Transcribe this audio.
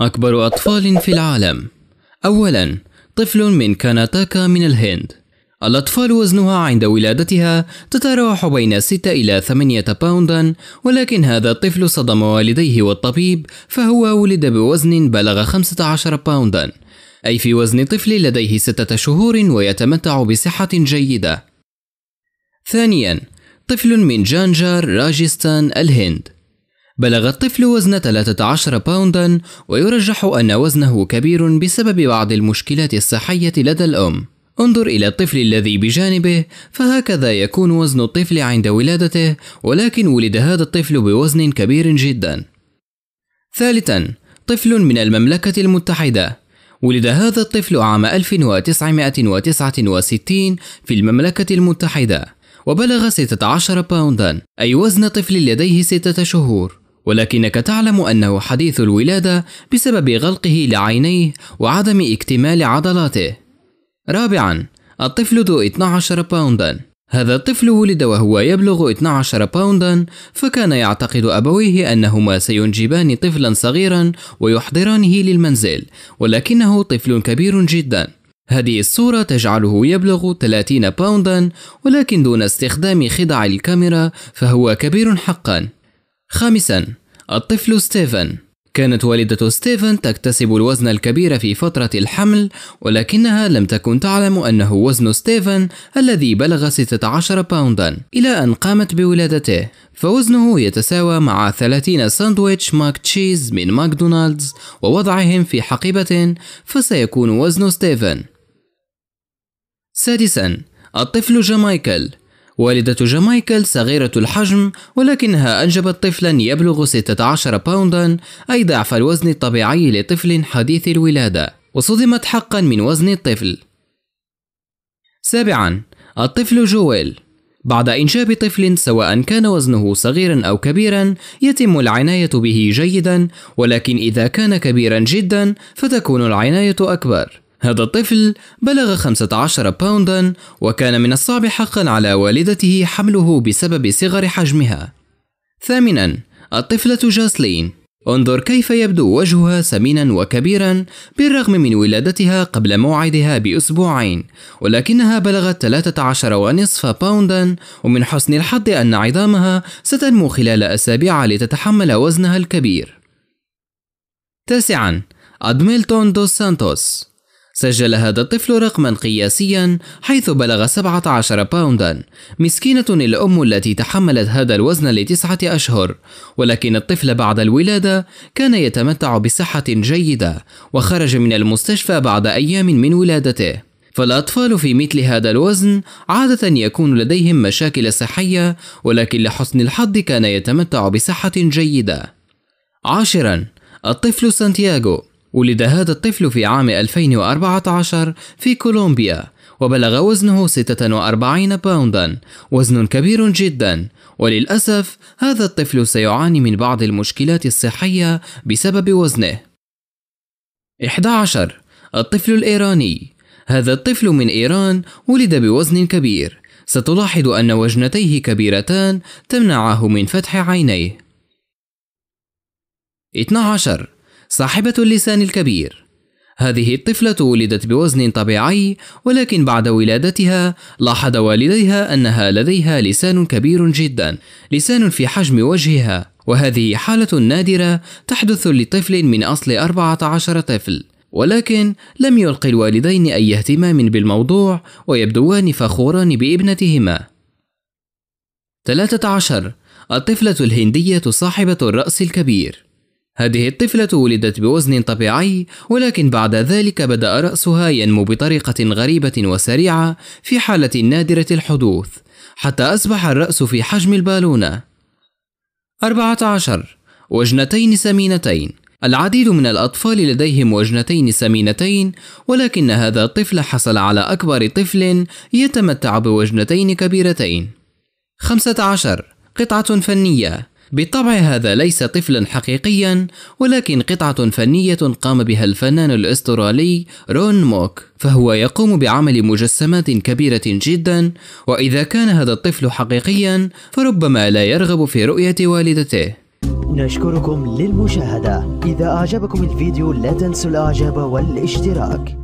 أكبر أطفال في العالم أولا طفل من كاناتاكا من الهند الأطفال وزنها عند ولادتها تتراوح بين 6 إلى 8 باوندا ولكن هذا الطفل صدم والديه والطبيب فهو ولد بوزن بلغ 15 باوندا أي في وزن طفل لديه ستة شهور ويتمتع بصحة جيدة ثانيا طفل من جانجار راجستان الهند بلغ الطفل وزن 13 باوندا ويرجح أن وزنه كبير بسبب بعض المشكلات الصحية لدى الأم انظر إلى الطفل الذي بجانبه فهكذا يكون وزن الطفل عند ولادته ولكن ولد هذا الطفل بوزن كبير جدا ثالثا طفل من المملكة المتحدة ولد هذا الطفل عام 1969 في المملكة المتحدة وبلغ 16 باوندا أي وزن طفل لديه ستة شهور ولكنك تعلم أنه حديث الولادة بسبب غلقه لعينيه وعدم اكتمال عضلاته. رابعاً: الطفل ذو 12 باونداً. هذا الطفل ولد وهو يبلغ 12 باوندا فكان يعتقد أبويه أنهما سينجبان طفلا صغيرا ويحضرانه للمنزل ولكنه طفل كبير جدا هذه الصورة تجعله يبلغ 30 باوندا ولكن دون استخدام خدع الكاميرا فهو كبير حقا خامسا الطفل ستيفن كانت والدة ستيفن تكتسب الوزن الكبير في فترة الحمل ولكنها لم تكن تعلم أنه وزن ستيفن الذي بلغ 16 باوندا إلى أن قامت بولادته فوزنه يتساوى مع 30 ساندويتش ماك تشيز من ماكدونالدز ووضعهم في حقيبة فسيكون وزن ستيفن سادسا الطفل جامايكل والدة جمايكل صغيرة الحجم ولكنها أنجبت طفلا يبلغ 16 باوندا أي ضعف الوزن الطبيعي لطفل حديث الولادة وصدمت حقا من وزن الطفل سابعا الطفل جويل بعد إنجاب طفل سواء كان وزنه صغيرا أو كبيرا يتم العناية به جيدا ولكن إذا كان كبيرا جدا فتكون العناية أكبر هذا الطفل بلغ 15 باوندا وكان من الصعب حقا على والدته حمله بسبب صغر حجمها ثامنا الطفلة جاسلين انظر كيف يبدو وجهها سمينا وكبيرا بالرغم من ولادتها قبل موعدها بأسبوعين ولكنها بلغت 13 ونصف باوندا ومن حسن الحظ أن عظامها ستنمو خلال أسابيع لتتحمل وزنها الكبير تاسعا أدميلتون دوس سانتوس سجل هذا الطفل رقما قياسيا حيث بلغ 17 باوندا مسكينة الأم التي تحملت هذا الوزن لتسعة أشهر ولكن الطفل بعد الولادة كان يتمتع بصحة جيدة وخرج من المستشفى بعد أيام من ولادته فالأطفال في مثل هذا الوزن عادة يكون لديهم مشاكل صحية ولكن لحسن الحظ كان يتمتع بصحة جيدة عاشرا الطفل سانتياغو ولد هذا الطفل في عام 2014 في كولومبيا وبلغ وزنه 46 باوندا وزن كبير جدا وللأسف هذا الطفل سيعاني من بعض المشكلات الصحية بسبب وزنه 11 الطفل الإيراني هذا الطفل من إيران ولد بوزن كبير ستلاحظ أن وجنتيه كبيرتان تمنعه من فتح عينيه 12 صاحبة اللسان الكبير هذه الطفلة ولدت بوزن طبيعي ولكن بعد ولادتها لاحظ والديها أنها لديها لسان كبير جدا لسان في حجم وجهها وهذه حالة نادرة تحدث لطفل من أصل 14 طفل ولكن لم يلقي الوالدين أي اهتمام بالموضوع ويبدوان فخوران بابنتهما 13 الطفلة الهندية صاحبة الرأس الكبير هذه الطفلة ولدت بوزن طبيعي ولكن بعد ذلك بدأ رأسها ينمو بطريقة غريبة وسريعة في حالة نادرة الحدوث حتى أصبح الرأس في حجم البالونة 14 وجنتين سمينتين العديد من الأطفال لديهم وجنتين سمينتين ولكن هذا الطفل حصل على أكبر طفل يتمتع بوجنتين كبيرتين 15 قطعة فنية بالطبع هذا ليس طفلا حقيقيا ولكن قطعة فنية قام بها الفنان الاسترالي رون موك فهو يقوم بعمل مجسمات كبيرة جدا وإذا كان هذا الطفل حقيقيا فربما لا يرغب في رؤية والدته نشكركم للمشاهدة إذا أعجبكم الفيديو لا تنسوا الإعجاب والاشتراك